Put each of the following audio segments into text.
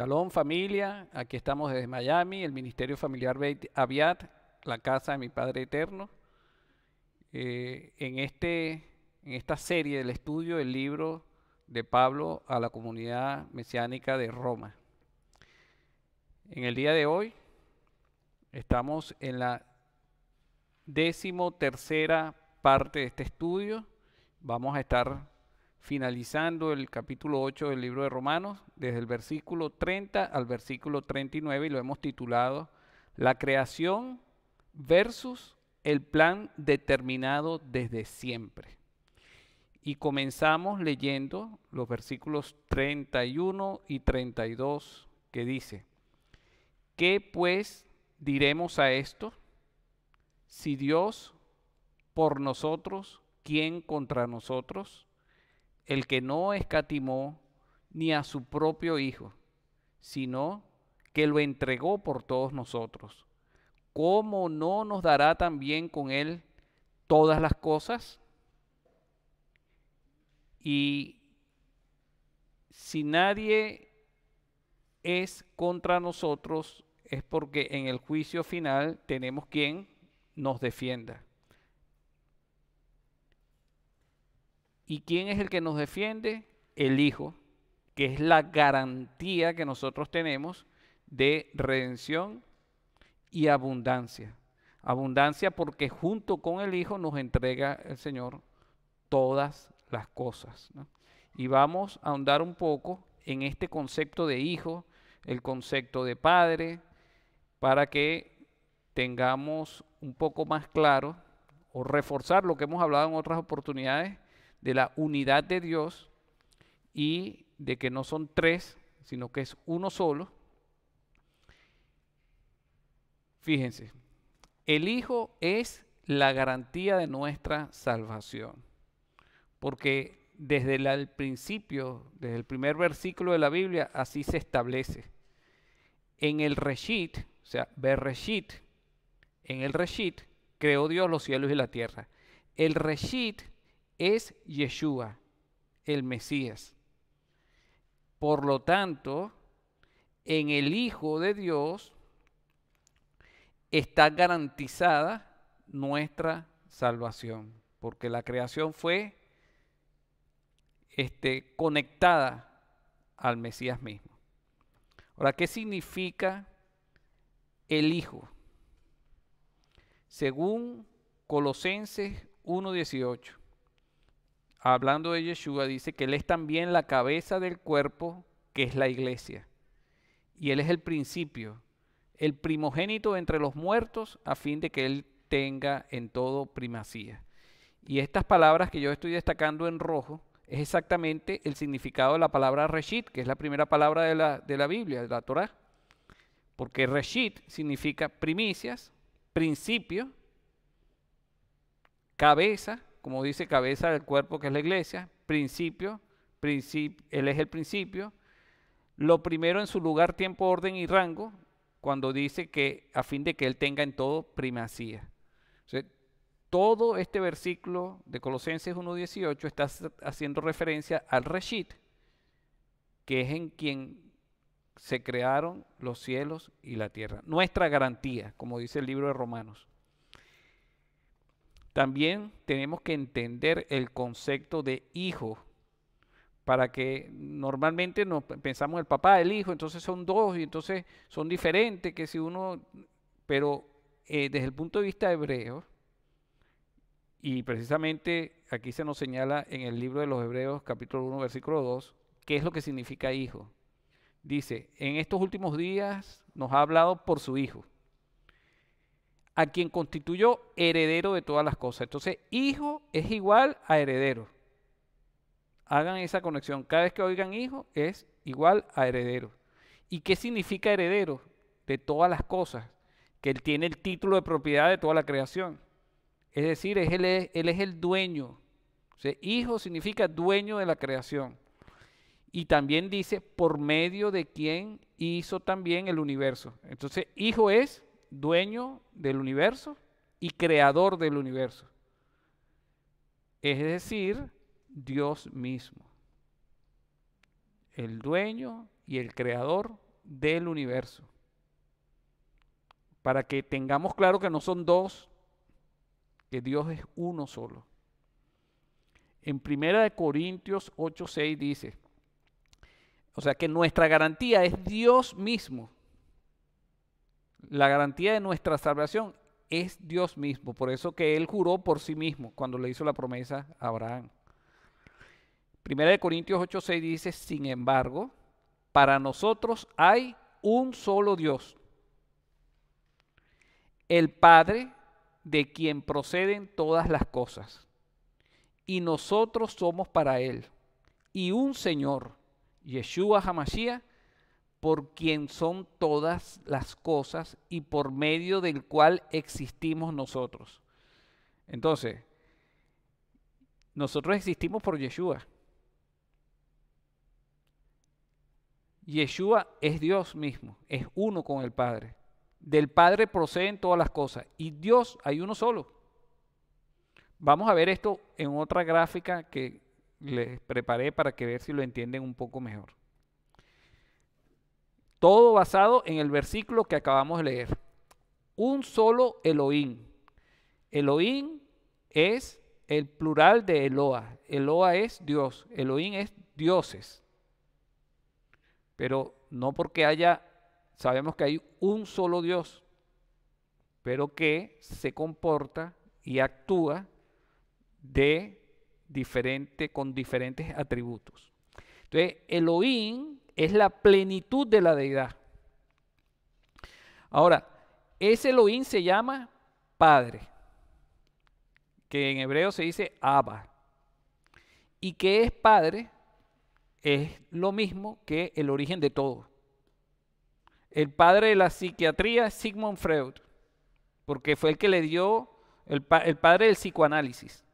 Salón, familia, aquí estamos desde Miami, el Ministerio Familiar Abiat, Aviat, la casa de mi Padre Eterno. Eh, en, este, en esta serie del estudio el libro de Pablo a la comunidad mesiánica de Roma. En el día de hoy estamos en la décimo tercera parte de este estudio. Vamos a estar finalizando el capítulo 8 del libro de Romanos, desde el versículo 30 al versículo 39, y lo hemos titulado La creación versus el plan determinado desde siempre. Y comenzamos leyendo los versículos 31 y 32 que dice, ¿qué pues diremos a esto? Si Dios por nosotros, ¿quién contra nosotros? el que no escatimó ni a su propio Hijo, sino que lo entregó por todos nosotros. ¿Cómo no nos dará también con Él todas las cosas? Y si nadie es contra nosotros, es porque en el juicio final tenemos quien nos defienda. ¿Y quién es el que nos defiende? El Hijo, que es la garantía que nosotros tenemos de redención y abundancia. Abundancia porque junto con el Hijo nos entrega el Señor todas las cosas. Y vamos a ahondar un poco en este concepto de hijo, el concepto de padre, para que tengamos un poco más claro o reforzar lo que hemos hablado en otras oportunidades de la unidad de Dios y de que no son tres, sino que es uno solo. Fíjense, el Hijo es la garantía de nuestra salvación, porque desde el principio, desde el primer versículo de la Biblia, así se establece. En el Reshit, o sea, Bereshit, en el Reshit creó Dios los cielos y la tierra. El Reshit es Yeshua, el Mesías. Por lo tanto, en el Hijo de Dios está garantizada nuestra salvación, porque la creación fue este, conectada al Mesías mismo. Ahora, ¿qué significa el Hijo? Según Colosenses 1.18, hablando de Yeshua, dice que Él es también la cabeza del cuerpo que es la iglesia. Y Él es el principio, el primogénito entre los muertos, a fin de que Él tenga en todo primacía. Y estas palabras que yo estoy destacando en rojo es exactamente el significado de la palabra Reshit, que es la primera palabra de la, de la Biblia, de la Torah. Porque Reshit significa primicias, principio, cabeza como dice, cabeza del cuerpo que es la iglesia, principio, él es el principio. Lo primero en su lugar, tiempo, orden y rango, cuando dice que a fin de que él tenga en todo primacía. todo este versículo de Colosenses 1.18 está haciendo referencia al Reshit, que es en quien se crearon los cielos y la tierra. Nuestra garantía, como dice el libro de Romanos. También tenemos que entender el concepto de hijo, para que normalmente nos pensamos el papá, el hijo, entonces son dos y entonces son diferentes que si uno, pero eh, desde el punto de vista hebreo, y precisamente aquí se nos señala en el libro de los Hebreos capítulo 1 versículo 2, qué es lo que significa hijo. Dice, en estos últimos días nos ha hablado por su hijo a quien constituyó heredero de todas las cosas. Entonces, hijo es igual a heredero. Hagan esa conexión. Cada vez que oigan hijo es igual a heredero. ¿Y qué significa heredero? De todas las cosas. Que él tiene el título de propiedad de toda la creación. Es decir, él, es, él es el dueño. O hijo significa dueño de la creación. Y también dice, por medio de quien hizo también el universo. Entonces, hijo es dueño del universo y creador del universo. Es decir, Dios mismo. El dueño y el creador del universo. Para que tengamos claro que no son dos, que Dios es uno solo. En Primera de Corintios 8:6 dice, o sea que nuestra garantía es Dios mismo. La garantía de nuestra salvación es Dios mismo. Por eso que Él juró por sí mismo cuando le hizo la promesa a Abraham. Primera de Corintios 8:6 dice, sin embargo, para nosotros hay un solo Dios, el Padre de quien proceden todas las cosas. Y nosotros somos para Él. Y un Señor, Yeshua Hamashiach, por quien son todas las cosas y por medio del cual existimos nosotros. Entonces, nosotros existimos por Yeshua. Yeshua es Dios mismo, es uno con el Padre. Del Padre proceden todas las cosas y Dios hay uno solo. Vamos a ver esto en otra gráfica que les preparé para que vean si lo entienden un poco mejor. Todo basado en el versículo que acabamos de leer. Un solo Elohim. Elohim es el plural de Eloa. Eloa es Dios. Elohim es dioses. Pero no porque haya, sabemos que hay un solo Dios, pero que se comporta y actúa de diferente, con diferentes atributos. Entonces, Elohim es la plenitud de la deidad. Ahora, ese Elohim se llama Padre, que en hebreo se dice Abba. Y que es Padre es lo mismo que el origen de todo. El padre de la psiquiatría Sigmund Freud, porque fue el que le dio el, el padre del psicoanálisis,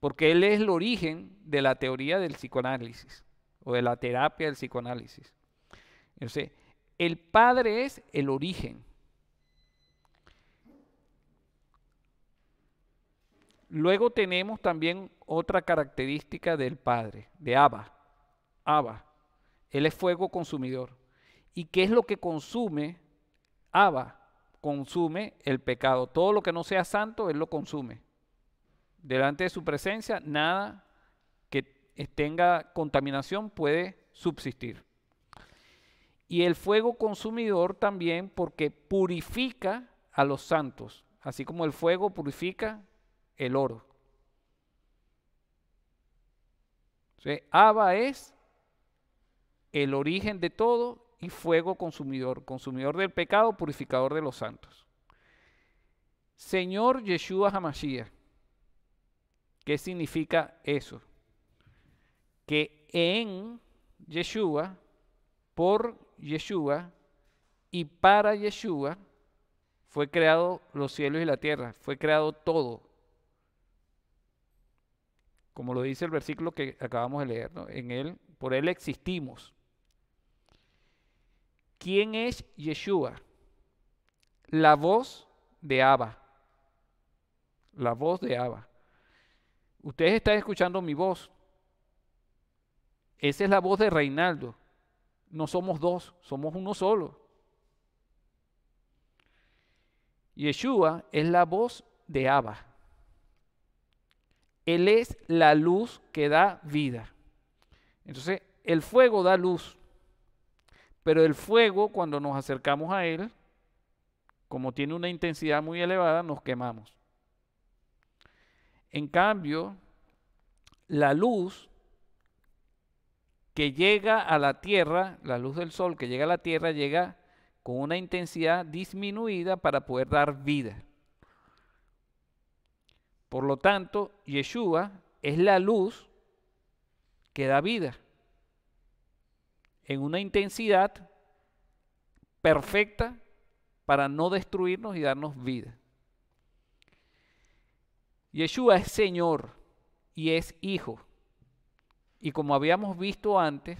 porque él es el origen de la teoría del psicoanálisis o de la terapia del psicoanálisis. Entonces, el padre es el origen. Luego tenemos también otra característica del padre, de Abba. Abba, él es fuego consumidor. ¿Y qué es lo que consume Abba? Consume el pecado. Todo lo que no sea santo, él lo consume. Delante de su presencia, nada tenga contaminación puede subsistir. Y el fuego consumidor también porque purifica a los santos, así como el fuego purifica el oro. se Abba es el origen de todo y fuego consumidor, consumidor del pecado, purificador de los santos. Señor Yeshua Hamashiach, ¿qué significa eso? que en Yeshua, por Yeshua y para Yeshua fue creado los cielos y la tierra, fue creado todo. Como lo dice el versículo que acabamos de leer, en él, por él existimos. ¿Quién es Yeshua? La voz de Abba. La voz de Abba. Ustedes están escuchando mi voz. Esa es la voz de Reinaldo. No somos dos, somos uno solo. Yeshua es la voz de Abba. Él es la luz que da vida. Entonces, el fuego da luz. Pero el fuego, cuando nos acercamos a Él, como tiene una intensidad muy elevada, nos quemamos. En cambio, la luz que llega a la Tierra, la luz del sol que llega a la Tierra, llega con una intensidad disminuida para poder dar vida. Por lo tanto, Yeshua es la luz que da vida en una intensidad perfecta para no destruirnos y darnos vida. Yeshua es Señor y es Hijo. Y como habíamos visto antes,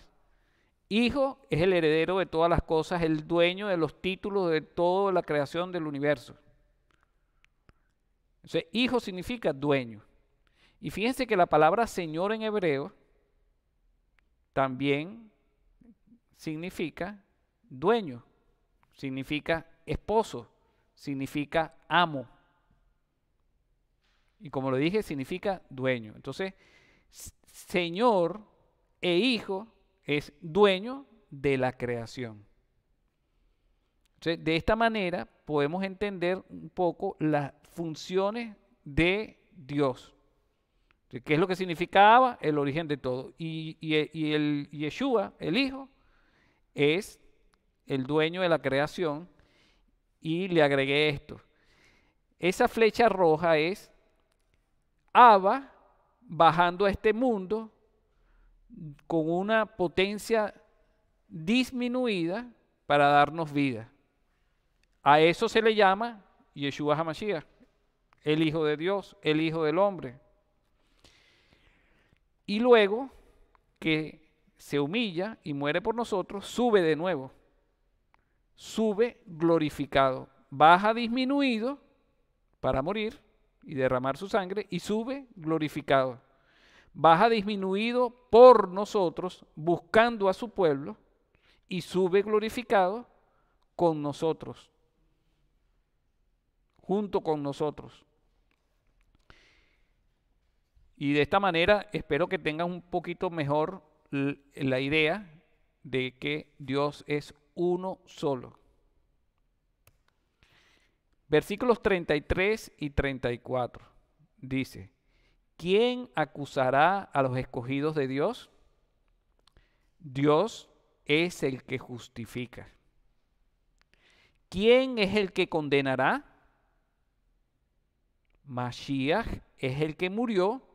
hijo es el heredero de todas las cosas, el dueño de los títulos de toda la creación del universo. Entonces, hijo significa dueño. Y fíjense que la palabra Señor en hebreo también significa dueño, significa esposo, significa amo. Y como lo dije, significa dueño. Entonces, Señor e Hijo es dueño de la creación. de esta manera podemos entender un poco las funciones de Dios. ¿Qué es lo que significaba el origen de todo? Y, y el Yeshua, el Hijo, es el dueño de la creación. Y le agregué esto. Esa flecha roja es Abba bajando a este mundo con una potencia disminuida para darnos vida. A eso se le llama Yeshua HaMashiach, el Hijo de Dios, el Hijo del Hombre. Y luego que se humilla y muere por nosotros, sube de nuevo. Sube glorificado. Baja disminuido para morir y derramar su sangre y sube glorificado. Baja disminuido por nosotros buscando a su pueblo y sube glorificado con nosotros, junto con nosotros. Y de esta manera espero que tengan un poquito mejor la idea de que Dios es uno solo. Versículos 33 y 34 dice, ¿quién acusará a los escogidos de Dios? Dios es el que justifica. ¿Quién es el que condenará? Mashiach es el que murió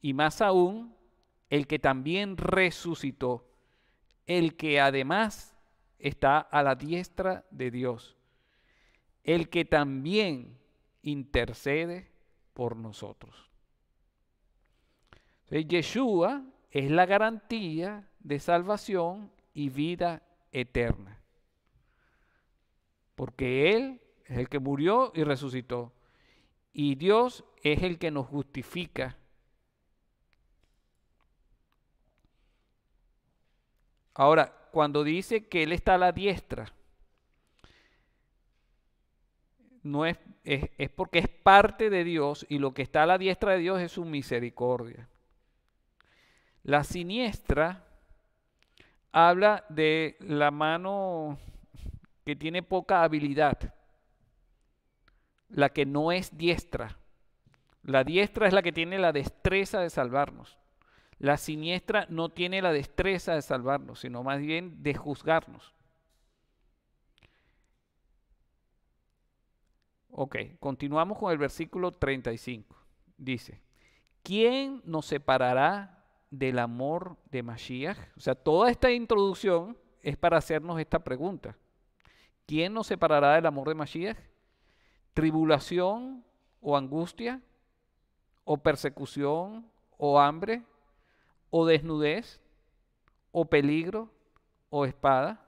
y más aún el que también resucitó, el que además está a la diestra de Dios el que también intercede por nosotros. Entonces, Yeshua es la garantía de salvación y vida eterna. Porque Él es el que murió y resucitó. Y Dios es el que nos justifica. Ahora, cuando dice que Él está a la diestra, no es, es, es porque es parte de Dios y lo que está a la diestra de Dios es su misericordia. La siniestra habla de la mano que tiene poca habilidad, la que no es diestra. La diestra es la que tiene la destreza de salvarnos. La siniestra no tiene la destreza de salvarnos, sino más bien de juzgarnos. Ok, continuamos con el versículo 35. Dice, ¿quién nos separará del amor de Mashiach? O sea, toda esta introducción es para hacernos esta pregunta. ¿Quién nos separará del amor de Mashiach? ¿Tribulación o angustia? ¿O persecución o hambre? ¿O desnudez? ¿O peligro? ¿O espada?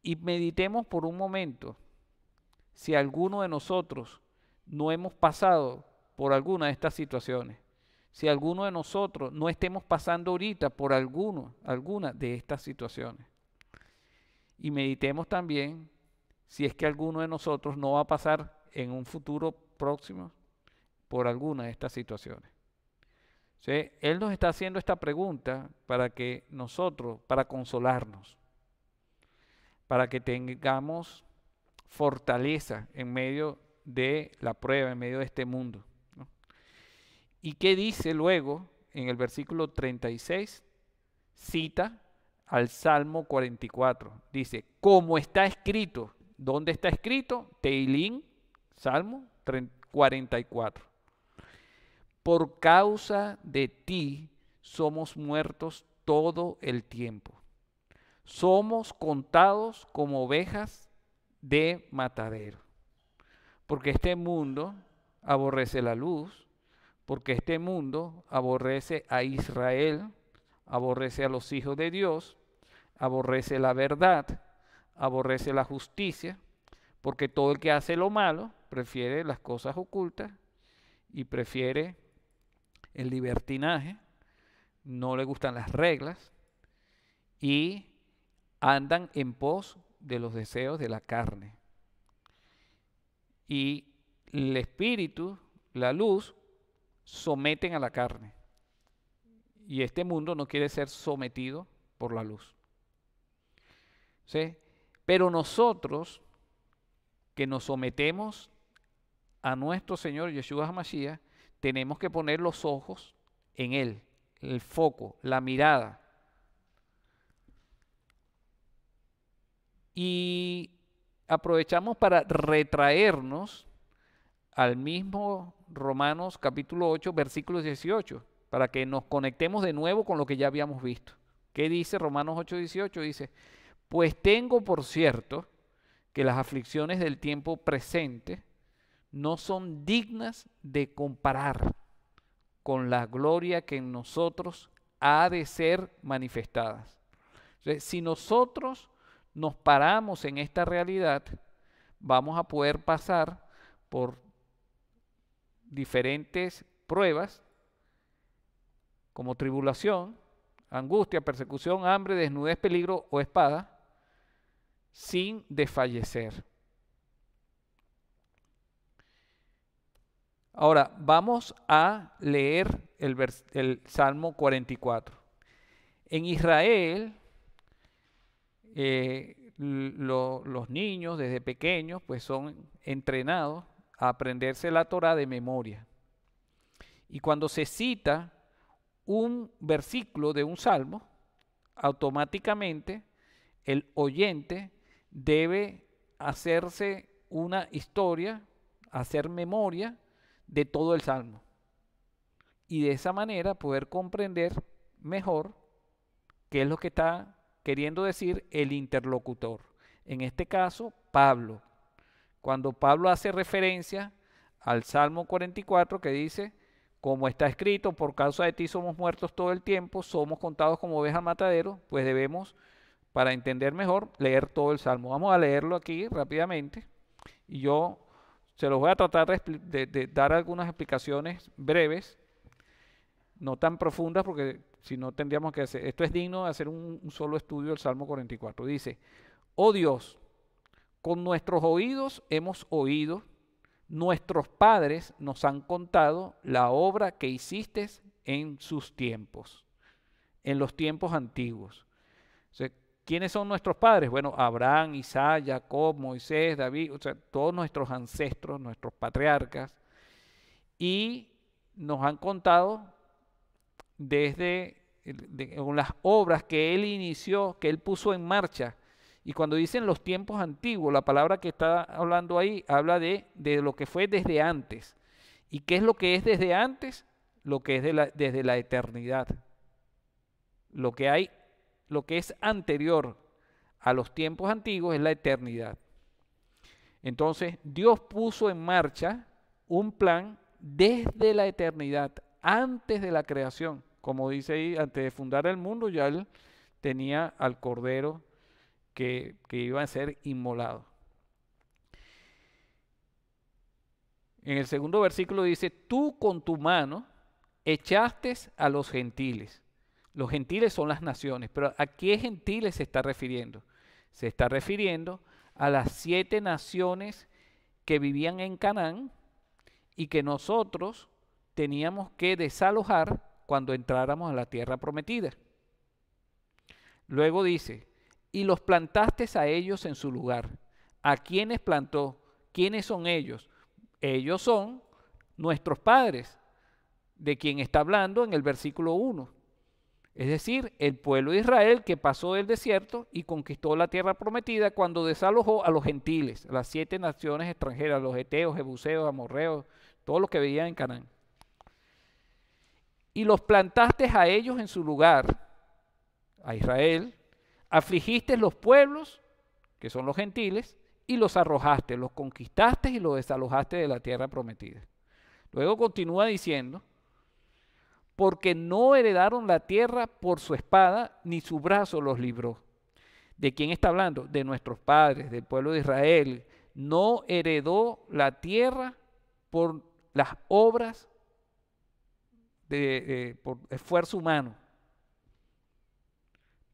Y meditemos por un momento si alguno de nosotros no hemos pasado por alguna de estas situaciones, si alguno de nosotros no estemos pasando ahorita por alguna de estas situaciones. Y meditemos también si es que alguno de nosotros no va a pasar en un futuro próximo por alguna de estas situaciones. Él nos está haciendo esta pregunta para que nosotros, para consolarnos, para que tengamos fortaleza en medio de la prueba, en medio de este mundo. ¿Y qué dice luego en el versículo 36? Cita al Salmo 44. Dice, como está escrito, ¿dónde está escrito? Teilín, Salmo 44. Por causa de ti somos muertos todo el tiempo. Somos contados como ovejas de matadero. Porque este mundo aborrece la luz, porque este mundo aborrece a Israel, aborrece a los hijos de Dios, aborrece la verdad, aborrece la justicia, porque todo el que hace lo malo prefiere las cosas ocultas y prefiere el libertinaje, no le gustan las reglas y andan en pos de los deseos de la carne. Y el espíritu, la luz, someten a la carne. Y este mundo no quiere ser sometido por la luz. Pero nosotros que nos sometemos a nuestro Señor Yeshua HaMashiach, tenemos que poner los ojos en Él, el foco, la mirada y aprovechamos para retraernos al mismo Romanos capítulo 8, versículo 18, para que nos conectemos de nuevo con lo que ya habíamos visto. ¿Qué dice Romanos 8, 18? Dice, pues tengo por cierto que las aflicciones del tiempo presente no son dignas de comparar con la gloria que en nosotros ha de ser manifestada. si nosotros nos paramos en esta realidad, vamos a poder pasar por diferentes pruebas como tribulación, angustia, persecución, hambre, desnudez, peligro o espada, sin desfallecer. Ahora, vamos a leer el, Salmo 44. En Israel eh, los niños desde pequeños pues son entrenados a aprenderse la Torah de memoria. Y cuando se cita un versículo de un salmo, automáticamente el oyente debe hacerse una historia, hacer memoria de todo el salmo. Y de esa manera poder comprender mejor qué es lo que está queriendo decir el interlocutor. En este caso, Pablo. Cuando Pablo hace referencia al Salmo 44 que dice, como está escrito, por causa de ti somos muertos todo el tiempo, somos contados como ovejas al matadero, pues debemos, para entender mejor, leer todo el Salmo. Vamos a leerlo aquí rápidamente y yo se los voy a tratar de dar algunas explicaciones breves, no tan profundas porque si no tendríamos que hacer, esto es digno de hacer un, solo estudio del Salmo 44. Dice, oh Dios, con nuestros oídos hemos oído, nuestros padres nos han contado la obra que hiciste en sus tiempos, en los tiempos antiguos. ¿Quiénes son nuestros padres? Bueno, Abraham, Isaac, Jacob, Moisés, David, o sea, todos nuestros ancestros, nuestros patriarcas, y nos han contado desde las obras que él inició, que él puso en marcha. Y cuando dicen los tiempos antiguos, la palabra que está hablando ahí habla de, lo que fue desde antes. ¿Y qué es lo que es desde antes? Lo que es la, desde la eternidad. Lo que hay, lo que es anterior a los tiempos antiguos es la eternidad. Entonces, Dios puso en marcha un plan desde la eternidad, antes de la creación como dice ahí, antes de fundar el mundo ya él tenía al cordero que, iba a ser inmolado. En el segundo versículo dice, tú con tu mano echaste a los gentiles. Los gentiles son las naciones, pero ¿a qué gentiles se está refiriendo? Se está refiriendo a las siete naciones que vivían en Canaán y que nosotros teníamos que desalojar cuando entráramos a la tierra prometida. Luego dice, y los plantaste a ellos en su lugar. ¿A quiénes plantó? ¿Quiénes son ellos? Ellos son nuestros padres, de quien está hablando en el versículo 1. Es decir, el pueblo de Israel que pasó del desierto y conquistó la tierra prometida cuando desalojó a los gentiles, las siete naciones extranjeras, los eteos, jebuseos, amorreos, todos los que vivían en Canaán y los plantaste a ellos en su lugar, a Israel, afligiste los pueblos, que son los gentiles, y los arrojaste, los conquistaste y los desalojaste de la tierra prometida. Luego continúa diciendo, porque no heredaron la tierra por su espada, ni su brazo los libró. ¿De quién está hablando? De nuestros padres, del pueblo de Israel. No heredó la tierra por las obras eh, por esfuerzo humano,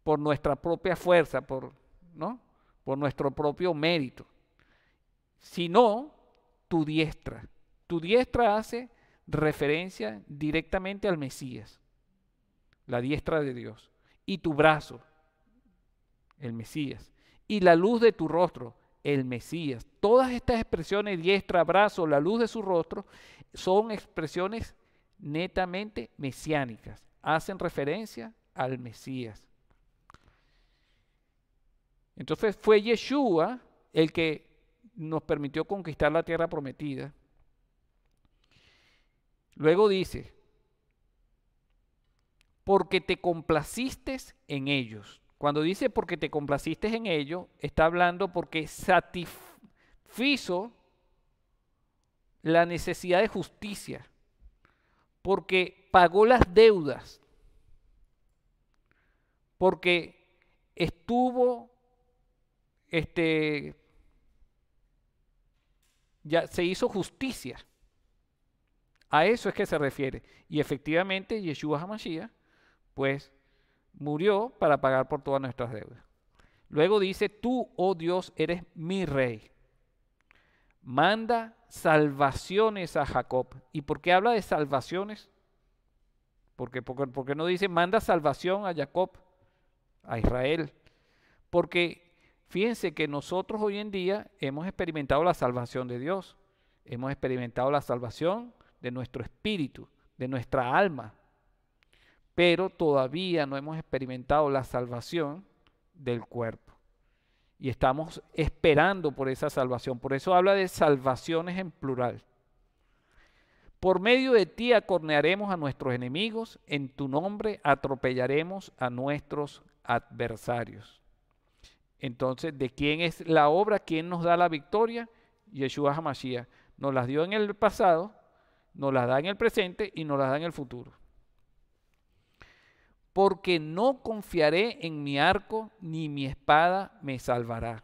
por nuestra propia fuerza, por, ¿no? por nuestro propio mérito, sino tu diestra. Tu diestra hace referencia directamente al Mesías, la diestra de Dios, y tu brazo, el Mesías, y la luz de tu rostro, el Mesías. Todas estas expresiones, diestra, brazo, la luz de su rostro, son expresiones netamente mesiánicas, hacen referencia al Mesías. Entonces fue Yeshua el que nos permitió conquistar la tierra prometida. Luego dice, porque te complaciste en ellos. Cuando dice porque te complaciste en ellos, está hablando porque satisfizo la necesidad de justicia porque pagó las deudas, porque estuvo, este, ya se hizo justicia. A eso es que se refiere. Y efectivamente, Yeshua HaMashiach, pues, murió para pagar por todas nuestras deudas. Luego dice, tú, oh Dios, eres mi rey. Manda salvaciones a Jacob. ¿Y por qué habla de salvaciones? Porque, porque, porque no dice, manda salvación a Jacob, a Israel. Porque fíjense que nosotros hoy en día hemos experimentado la salvación de Dios. Hemos experimentado la salvación de nuestro espíritu, de nuestra alma. Pero todavía no hemos experimentado la salvación del cuerpo. Y estamos esperando por esa salvación. Por eso habla de salvaciones en plural. Por medio de ti acornearemos a nuestros enemigos, en tu nombre atropellaremos a nuestros adversarios. Entonces, ¿de quién es la obra? ¿Quién nos da la victoria? Yeshua HaMashiach. Nos las dio en el pasado, nos las da en el presente y nos las da en el futuro porque no confiaré en mi arco ni mi espada me salvará.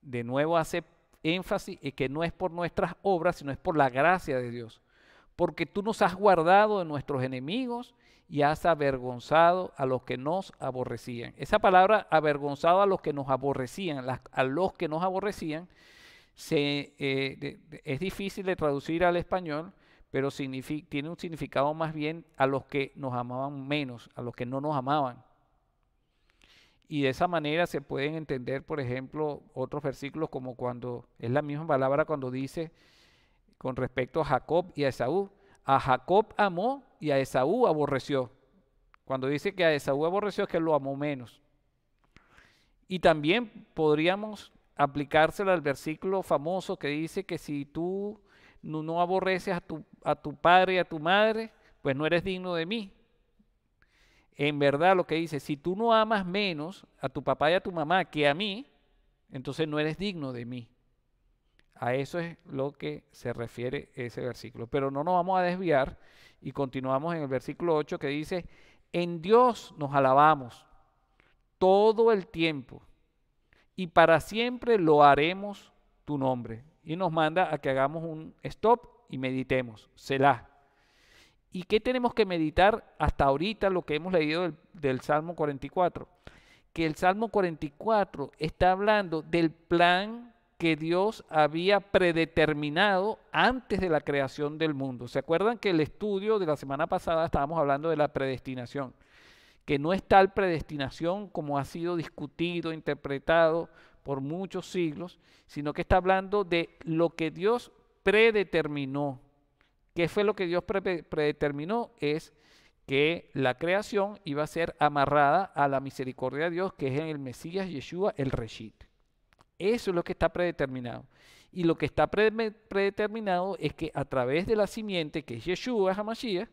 De nuevo hace énfasis en que no es por nuestras obras, sino es por la gracia de Dios, porque tú nos has guardado de nuestros enemigos y has avergonzado a los que nos aborrecían. Esa palabra avergonzado a los que nos aborrecían, a los que nos aborrecían, eh, es difícil de traducir al español, pero tiene un significado más bien a los que nos amaban menos, a los que no nos amaban. Y de esa manera se pueden entender, por ejemplo, otros versículos como cuando, es la misma palabra cuando dice con respecto a Jacob y a Esaú, a Jacob amó y a Esaú aborreció. Cuando dice que a Esaú aborreció es que lo amó menos. Y también podríamos aplicárselo al versículo famoso que dice que si tú no, aborreces a tu, a tu padre y a tu madre, pues no eres digno de mí. En verdad lo que dice, si tú no amas menos a tu papá y a tu mamá que a mí, entonces no eres digno de mí. A eso es lo que se refiere ese versículo. Pero no nos vamos a desviar y continuamos en el versículo 8 que dice, en Dios nos alabamos todo el tiempo y para siempre lo haremos tu nombre y nos manda a que hagamos un stop y meditemos, Selah. ¿Y qué tenemos que meditar hasta ahorita lo que hemos leído del, del Salmo 44? Que el Salmo 44 está hablando del plan que Dios había predeterminado antes de la creación del mundo. ¿Se acuerdan que el estudio de la semana pasada estábamos hablando de la predestinación? Que no es tal predestinación como ha sido discutido, interpretado por muchos siglos, sino que está hablando de lo que Dios predeterminó. ¿Qué fue lo que Dios predeterminó? Es que la creación iba a ser amarrada a la misericordia de Dios, que es en el Mesías Yeshua el rechit Eso es lo que está predeterminado. Y lo que está predeterminado es que a través de la simiente, que es Yeshua, Hamashiach,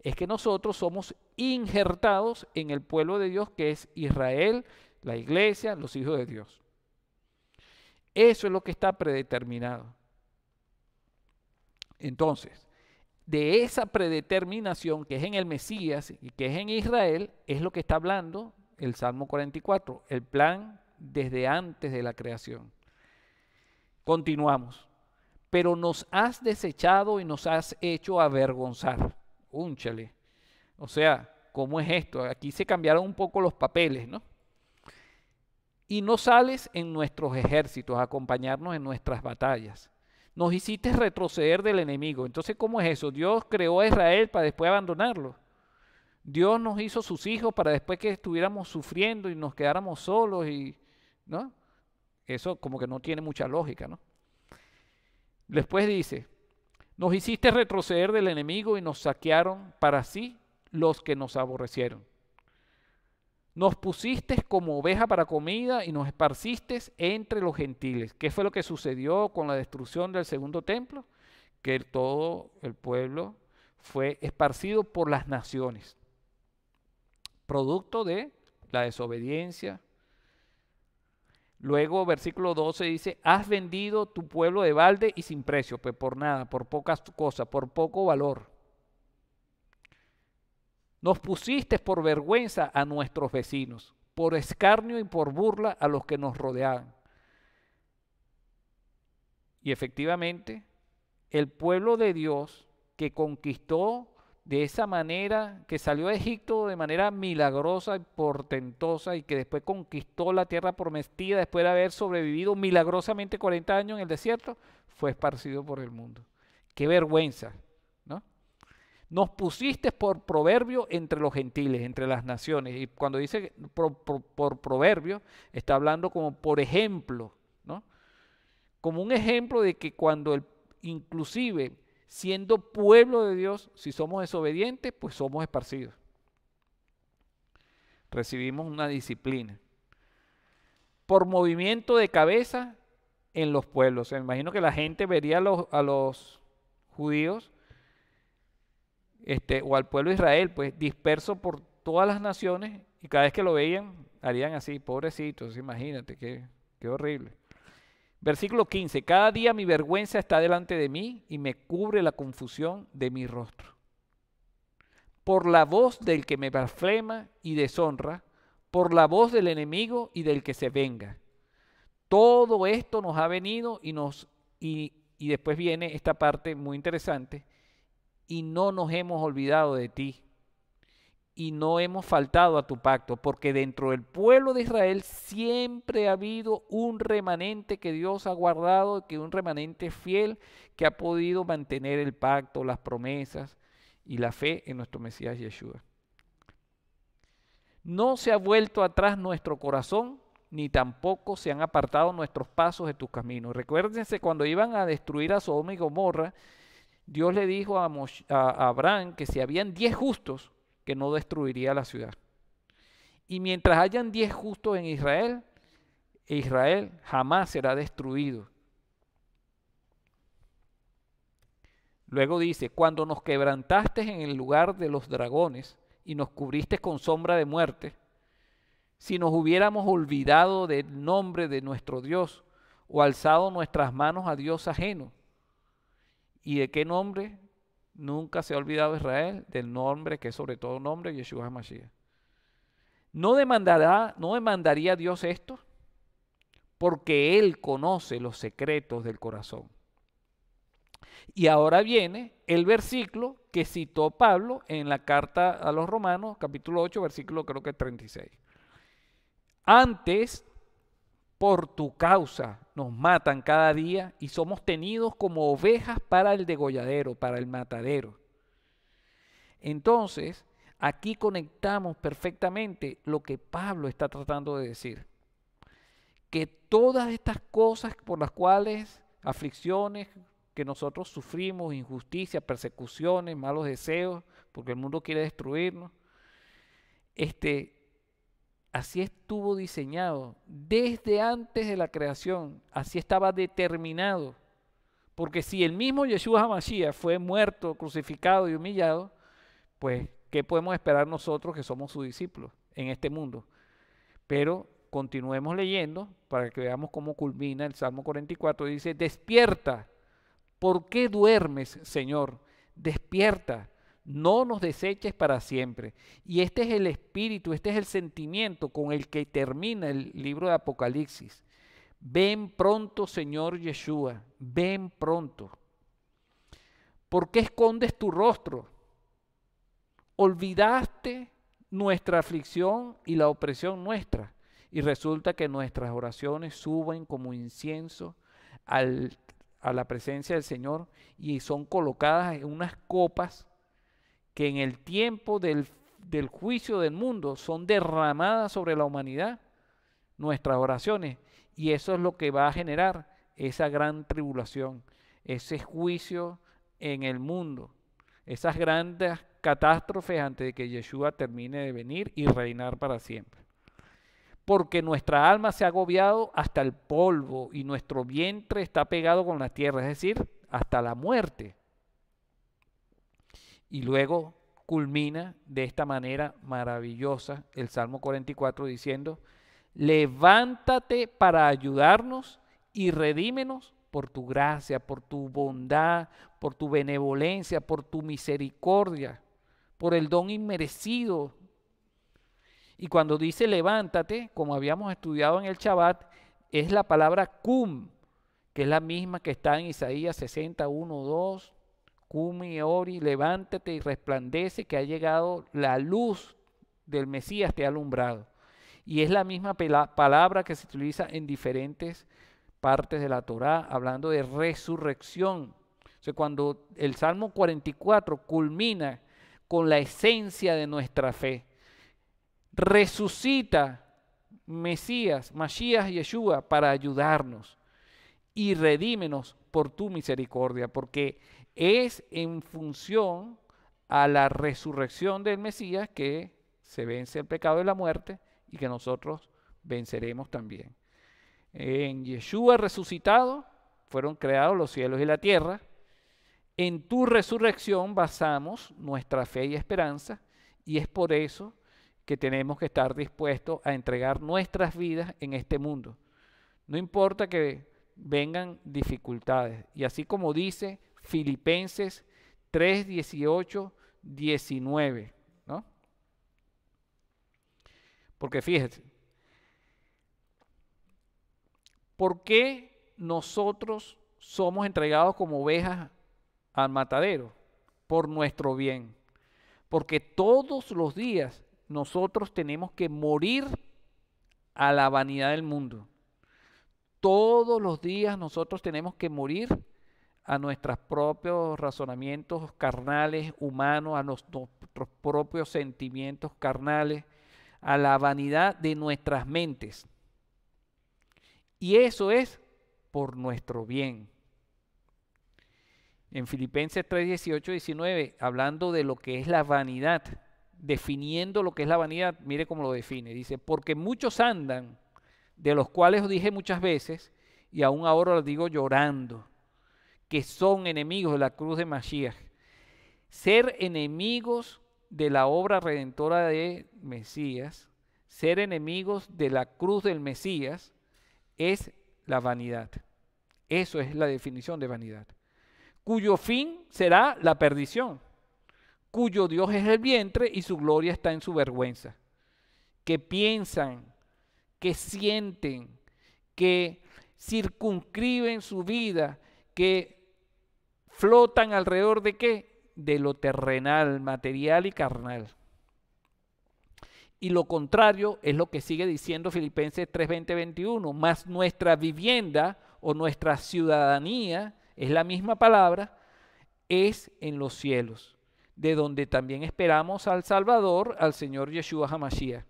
es que nosotros somos injertados en el pueblo de Dios, que es Israel, la iglesia, los hijos de Dios. Eso es lo que está predeterminado. Entonces, de esa predeterminación que es en el Mesías y que es en Israel, es lo que está hablando el Salmo 44, el plan desde antes de la creación. Continuamos. Pero nos has desechado y nos has hecho avergonzar. Únchale. O sea, ¿cómo es esto? Aquí se cambiaron un poco los papeles, ¿no? y no sales en nuestros ejércitos a acompañarnos en nuestras batallas. Nos hiciste retroceder del enemigo. Entonces, ¿cómo es eso? Dios creó a Israel para después abandonarlo. Dios nos hizo sus hijos para después que estuviéramos sufriendo y nos quedáramos solos y, ¿no? Eso como que no tiene mucha lógica, ¿no? Después dice, nos hiciste retroceder del enemigo y nos saquearon para sí los que nos aborrecieron. Nos pusiste como oveja para comida y nos esparciste entre los gentiles. ¿Qué fue lo que sucedió con la destrucción del segundo templo? Que todo el pueblo fue esparcido por las naciones, producto de la desobediencia. Luego, versículo 12 dice, has vendido tu pueblo de balde y sin precio, pues por nada, por pocas cosas, por poco valor. Nos pusiste por vergüenza a nuestros vecinos, por escarnio y por burla a los que nos rodeaban. Y efectivamente, el pueblo de Dios que conquistó de esa manera, que salió de Egipto de manera milagrosa y portentosa y que después conquistó la tierra prometida después de haber sobrevivido milagrosamente 40 años en el desierto, fue esparcido por el mundo. Qué vergüenza, nos pusiste por proverbio entre los gentiles, entre las naciones. Y cuando dice por, proverbio, está hablando como por ejemplo, ¿no? Como un ejemplo de que cuando el, inclusive siendo pueblo de Dios, si somos desobedientes, pues somos esparcidos. Recibimos una disciplina. Por movimiento de cabeza en los pueblos. imagino que la gente vería los, a los judíos este, o al pueblo de Israel, pues disperso por todas las naciones, y cada vez que lo veían, harían así, pobrecitos, imagínate, qué, horrible. Versículo 15, cada día mi vergüenza está delante de mí y me cubre la confusión de mi rostro. Por la voz del que me blasfema y deshonra, por la voz del enemigo y del que se venga. Todo esto nos ha venido y nos... Y, y después viene esta parte muy interesante y no nos hemos olvidado de ti y no hemos faltado a tu pacto, porque dentro del pueblo de Israel siempre ha habido un remanente que Dios ha guardado, que un remanente fiel que ha podido mantener el pacto, las promesas y la fe en nuestro Mesías Yeshua. No se ha vuelto atrás nuestro corazón, ni tampoco se han apartado nuestros pasos de tus caminos. Recuérdense cuando iban a destruir a Sodoma y Gomorra, Dios le dijo a, Abraham que si habían diez justos, que no destruiría la ciudad. Y mientras hayan diez justos en Israel, Israel jamás será destruido. Luego dice, cuando nos quebrantaste en el lugar de los dragones y nos cubriste con sombra de muerte, si nos hubiéramos olvidado del nombre de nuestro Dios o alzado nuestras manos a Dios ajeno, ¿Y de qué nombre? Nunca se ha olvidado Israel del nombre que es sobre todo nombre, Yeshua HaMashiach. ¿No demandará, no demandaría Dios esto? Porque Él conoce los secretos del corazón. Y ahora viene el versículo que citó Pablo en la carta a los romanos, capítulo 8, versículo creo que 36. Antes por tu causa nos matan cada día y somos tenidos como ovejas para el degolladero, para el matadero. Entonces, aquí conectamos perfectamente lo que Pablo está tratando de decir. Que todas estas cosas por las cuales aflicciones que nosotros sufrimos, injusticias, persecuciones, malos deseos, porque el mundo quiere destruirnos, este, Así estuvo diseñado desde antes de la creación. Así estaba determinado. Porque si el mismo Yeshua HaMashiach fue muerto, crucificado y humillado, pues, ¿qué podemos esperar nosotros que somos sus discípulos en este mundo? Pero continuemos leyendo para que veamos cómo culmina el Salmo 44. Dice, despierta. ¿Por qué duermes, Señor? Despierta no nos deseches para siempre. Y este es el espíritu, este es el sentimiento con el que termina el libro de Apocalipsis. Ven pronto, Señor Yeshua, ven pronto. ¿Por qué escondes tu rostro? Olvidaste nuestra aflicción y la opresión nuestra. Y resulta que nuestras oraciones suben como incienso a la presencia del Señor y son colocadas en unas copas que en el tiempo del, juicio del mundo son derramadas sobre la humanidad nuestras oraciones. Y eso es lo que va a generar esa gran tribulación, ese juicio en el mundo, esas grandes catástrofes antes de que Yeshua termine de venir y reinar para siempre. Porque nuestra alma se ha agobiado hasta el polvo y nuestro vientre está pegado con la tierra, es decir, hasta la muerte. Y luego culmina de esta manera maravillosa el Salmo 44 diciendo, levántate para ayudarnos y redímenos por tu gracia, por tu bondad, por tu benevolencia, por tu misericordia, por el don inmerecido. Y cuando dice levántate, como habíamos estudiado en el Shabbat, es la palabra cum, que es la misma que está en Isaías 61, 2, Kumi Ori, levántate y resplandece que ha llegado la luz del Mesías, te ha alumbrado. Y es la misma palabra que se utiliza en diferentes partes de la Torá, hablando de resurrección. O cuando el Salmo 44 culmina con la esencia de nuestra fe, resucita Mesías, Masías Yeshua para ayudarnos y redímenos por tu misericordia, porque es en función a la resurrección del Mesías que se vence el pecado de la muerte y que nosotros venceremos también. En Yeshua resucitado fueron creados los cielos y la tierra. En tu resurrección basamos nuestra fe y esperanza y es por eso que tenemos que estar dispuestos a entregar nuestras vidas en este mundo. No importa que vengan dificultades. Y así como dice Filipenses 3, 18, 19. Porque fíjense, ¿por qué nosotros somos entregados como ovejas al matadero? Por nuestro bien. Porque todos los días nosotros tenemos que morir a la vanidad del mundo. Todos los días nosotros tenemos que morir a nuestros propios razonamientos carnales humanos, a nuestros propios sentimientos carnales, a la vanidad de nuestras mentes. Y eso es por nuestro bien. En Filipenses 3, 18, 19, hablando de lo que es la vanidad, definiendo lo que es la vanidad, mire cómo lo define. Dice, porque muchos andan, de los cuales os dije muchas veces, y aún ahora lo digo llorando que son enemigos de la cruz de Masías. Ser enemigos de la obra redentora de Mesías, ser enemigos de la cruz del Mesías, es la vanidad. Eso es la definición de vanidad. Cuyo fin será la perdición, cuyo Dios es el vientre y su gloria está en su vergüenza. Que piensan, que sienten, que circunscriben su vida, que flotan alrededor de qué? De lo terrenal, material y carnal. Y lo contrario es lo que sigue diciendo Filipenses 3:20-21, más nuestra vivienda o nuestra ciudadanía, es la misma palabra, es en los cielos, de donde también esperamos al Salvador, al Señor Yeshua Hamashiach,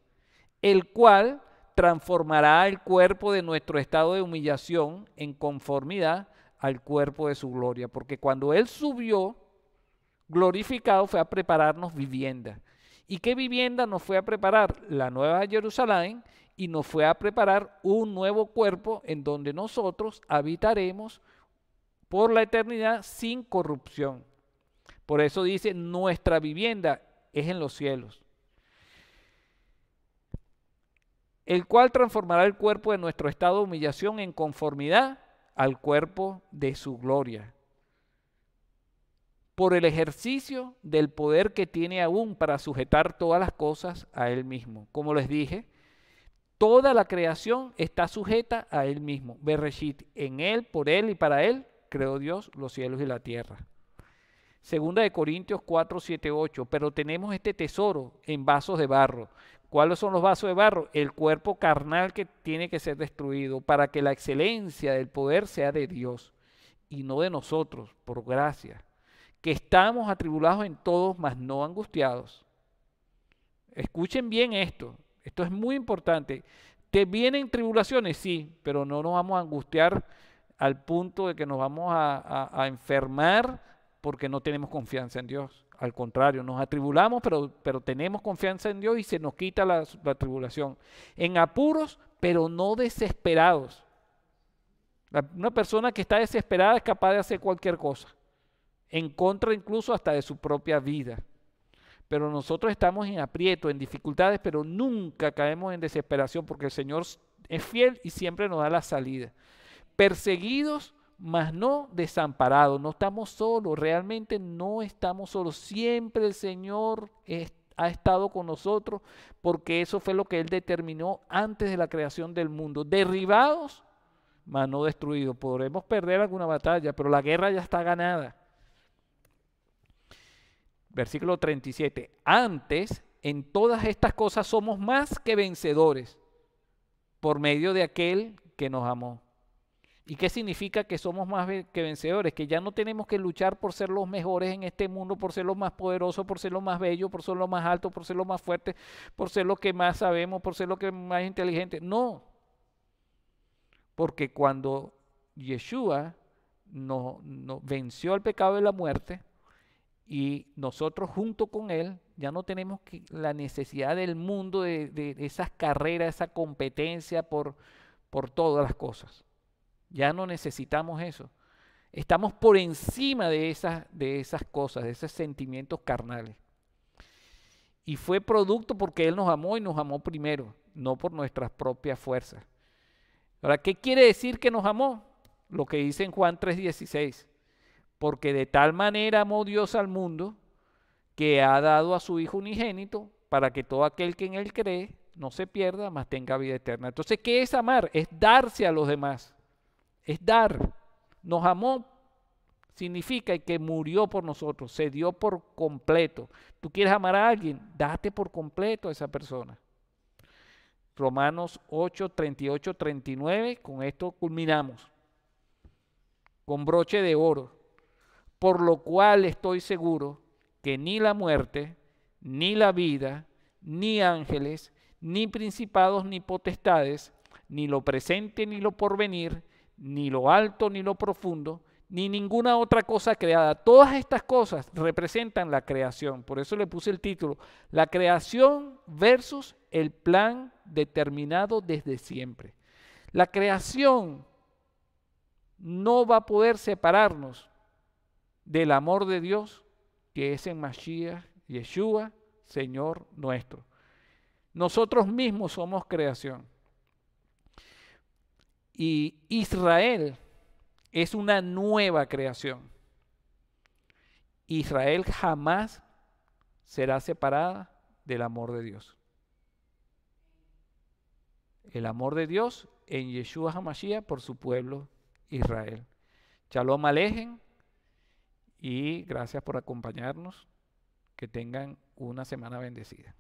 el cual transformará el cuerpo de nuestro estado de humillación en conformidad al cuerpo de su gloria, porque cuando Él subió, glorificado, fue a prepararnos vivienda. ¿Y qué vivienda nos fue a preparar? La nueva Jerusalén y nos fue a preparar un nuevo cuerpo en donde nosotros habitaremos por la eternidad sin corrupción. Por eso dice, nuestra vivienda es en los cielos. El cual transformará el cuerpo de nuestro estado de humillación en conformidad al cuerpo de su gloria, por el ejercicio del poder que tiene aún para sujetar todas las cosas a Él mismo. Como les dije, toda la creación está sujeta a Él mismo. Bereshit, en Él, por Él y para Él, creó Dios los cielos y la tierra. Segunda de Corintios 4, 7, 8. Pero tenemos este tesoro en vasos de barro ¿Cuáles son los vasos de barro? El cuerpo carnal que tiene que ser destruido para que la excelencia del poder sea de Dios y no de nosotros, por gracia. Que estamos atribulados en todos, mas no angustiados. Escuchen bien esto. Esto es muy importante. ¿Te vienen tribulaciones? Sí, pero no nos vamos a angustiar al punto de que nos vamos a, a enfermar porque no tenemos confianza en Dios. Al contrario, nos atribulamos, pero, pero tenemos confianza en Dios y se nos quita la, tribulación. En apuros, pero no desesperados. una persona que está desesperada es capaz de hacer cualquier cosa, en contra incluso hasta de su propia vida. Pero nosotros estamos en aprieto, en dificultades, pero nunca caemos en desesperación porque el Señor es fiel y siempre nos da la salida. Perseguidos, mas no desamparados, no estamos solos, realmente no estamos solos. Siempre el Señor ha estado con nosotros porque eso fue lo que Él determinó antes de la creación del mundo. Derribados, mas no destruidos. Podremos perder alguna batalla, pero la guerra ya está ganada. Versículo 37. Antes, en todas estas cosas somos más que vencedores por medio de aquel que nos amó. ¿Y qué significa que somos más que vencedores? Que ya no tenemos que luchar por ser los mejores en este mundo, por ser los más poderosos, por ser los más bellos, por ser los más altos, por ser los más fuertes, por ser los que más sabemos, por ser los que más inteligentes. No. Porque cuando Yeshua nos, venció el pecado de la muerte y nosotros junto con él ya no tenemos la necesidad del mundo de, esas carreras, esa competencia por todas las cosas. Ya no necesitamos eso. Estamos por encima de esas, de esas cosas, de esos sentimientos carnales. Y fue producto porque Él nos amó y nos amó primero, no por nuestras propias fuerzas. Ahora, ¿qué quiere decir que nos amó? Lo que dice en Juan 3:16. Porque de tal manera amó Dios al mundo que ha dado a su Hijo unigénito para que todo aquel que en Él cree no se pierda, mas tenga vida eterna. Entonces, ¿qué es amar? Es darse a los demás es dar. Nos amó significa que murió por nosotros, se dio por completo. Tú quieres amar a alguien, date por completo a esa persona. Romanos 8, 38, 39, con esto culminamos. Con broche de oro. Por lo cual estoy seguro que ni la muerte, ni la vida, ni ángeles, ni principados, ni potestades, ni lo presente, ni lo porvenir, ni lo alto ni lo profundo, ni ninguna otra cosa creada. Todas estas cosas representan la creación. Por eso le puse el título, la creación versus el plan determinado desde siempre. La creación no va a poder separarnos del amor de Dios que es en Mashiach, Yeshua, Señor nuestro. Nosotros mismos somos creación. Y Israel es una nueva creación. Israel jamás será separada del amor de Dios. El amor de Dios en Yeshua HaMashiach por su pueblo Israel. Shalom alejen y gracias por acompañarnos. Que tengan una semana bendecida.